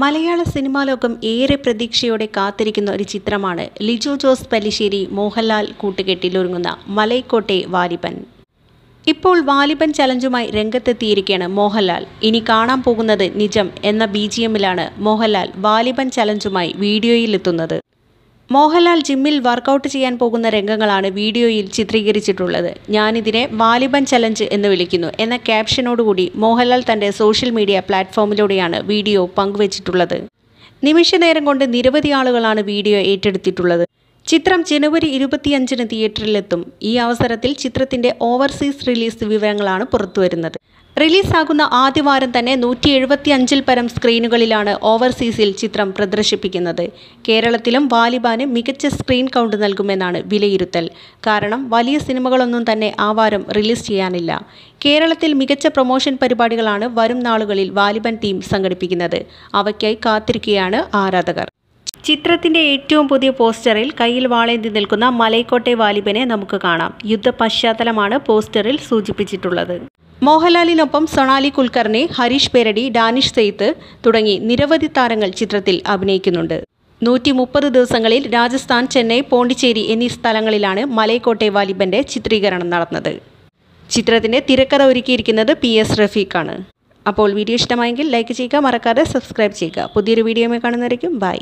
മലയാള സിനിമാ ലോകം ഏറെ പ്രതീക്ഷയോടെ കാത്തിരിക്കുന്ന ഒരു ചിത്രമാണ് ലിജോ ജോസ് പല്ലിശ്ശേരി മോഹൻലാൽ കൂട്ടുകെട്ടിലൊരുങ്ങുന്ന മലൈക്കോട്ടെ വാലിബൻ ഇപ്പോൾ വാലിബൻ ചലഞ്ചുമായി രംഗത്തെത്തിയിരിക്കുകയാണ് മോഹൻലാൽ ഇനി കാണാൻ പോകുന്നത് നിജം എന്ന ബി ജി എമ്മിലാണ് മോഹൻലാൽ വാലിബൻ ചലഞ്ചുമായി വീഡിയോയിലെത്തുന്നത് മോഹൻലാൽ ജിമ്മിൽ വർക്കൗട്ട് ചെയ്യാൻ പോകുന്ന രംഗങ്ങളാണ് വീഡിയോയിൽ ചിത്രീകരിച്ചിട്ടുള്ളത് ഞാനിതിനെ വാലിബൻ ചലഞ്ച് എന്ന് വിളിക്കുന്നു എന്ന ക്യാപ്ഷനോടുകൂടി മോഹൻലാൽ തൻ്റെ സോഷ്യൽ മീഡിയ പ്ലാറ്റ്ഫോമിലൂടെയാണ് വീഡിയോ പങ്കുവച്ചിട്ടുള്ളത് നിമിഷനേരം കൊണ്ട് നിരവധി ആളുകളാണ് വീഡിയോ ഏറ്റെടുത്തിട്ടുള്ളത് ചിത്രം ജനുവരി ഇരുപത്തിയഞ്ചിന് തിയേറ്ററിലെത്തും ഈ അവസരത്തിൽ ചിത്രത്തിന്റെ ഓവർസീസ് റിലീസ് വിവരങ്ങളാണ് പുറത്തുവരുന്നത് റിലീസാകുന്ന ആദ്യവാരം തന്നെ നൂറ്റി എഴുപത്തി അഞ്ചിൽ പരം സ്ക്രീനുകളിലാണ് ഓവർസീസിൽ ചിത്രം പ്രദർശിപ്പിക്കുന്നത് കേരളത്തിലും വാലിബാന് മികച്ച സ്ക്രീൻ കൗണ്ട് നൽകുമെന്നാണ് വിലയിരുത്തൽ കാരണം വലിയ സിനിമകളൊന്നും തന്നെ ആ വാരം റിലീസ് ചെയ്യാനില്ല കേരളത്തിൽ മികച്ച പ്രൊമോഷൻ പരിപാടികളാണ് വരും നാളുകളിൽ വാലിബൻ ടീം സംഘടിപ്പിക്കുന്നത് അവയ്ക്കായി കാത്തിരിക്കുകയാണ് ആരാധകർ ചിത്രത്തിന്റെ ഏറ്റവും പുതിയ പോസ്റ്ററിൽ കയ്യിൽ വാളേന്തി നിൽക്കുന്ന മലൈക്കോട്ടെ വാലിബനെ നമുക്ക് കാണാം യുദ്ധ പശ്ചാത്തലമാണ് പോസ്റ്ററിൽ സൂചിപ്പിച്ചിട്ടുള്ളത് മോഹൻലാലിനൊപ്പം സൊണാലി കുൽക്കർണി ഹരീഷ് പേരടി ഡാനിഷ് സെയ്ത്ത് തുടങ്ങി നിരവധി താരങ്ങൾ ചിത്രത്തിൽ അഭിനയിക്കുന്നുണ്ട് നൂറ്റി മുപ്പത് ദിവസങ്ങളിൽ രാജസ്ഥാൻ ചെന്നൈ പോണ്ടിച്ചേരി എന്നീ സ്ഥലങ്ങളിലാണ് മലൈക്കോട്ടെ വാലിബന്റെ ചിത്രീകരണം നടന്നത് ചിത്രത്തിന്റെ തിരക്കഥ ഒരുക്കിയിരിക്കുന്നത് പി എസ് റഫീഖാണ് അപ്പോൾ വീഡിയോ ഇഷ്ടമായെങ്കിൽ ലൈക്ക് ചെയ്യുക മറക്കാതെ സബ്സ്ക്രൈബ് ചെയ്യുക പുതിയൊരു വീഡിയോയുമായി കാണുന്നതായിരിക്കും ബൈ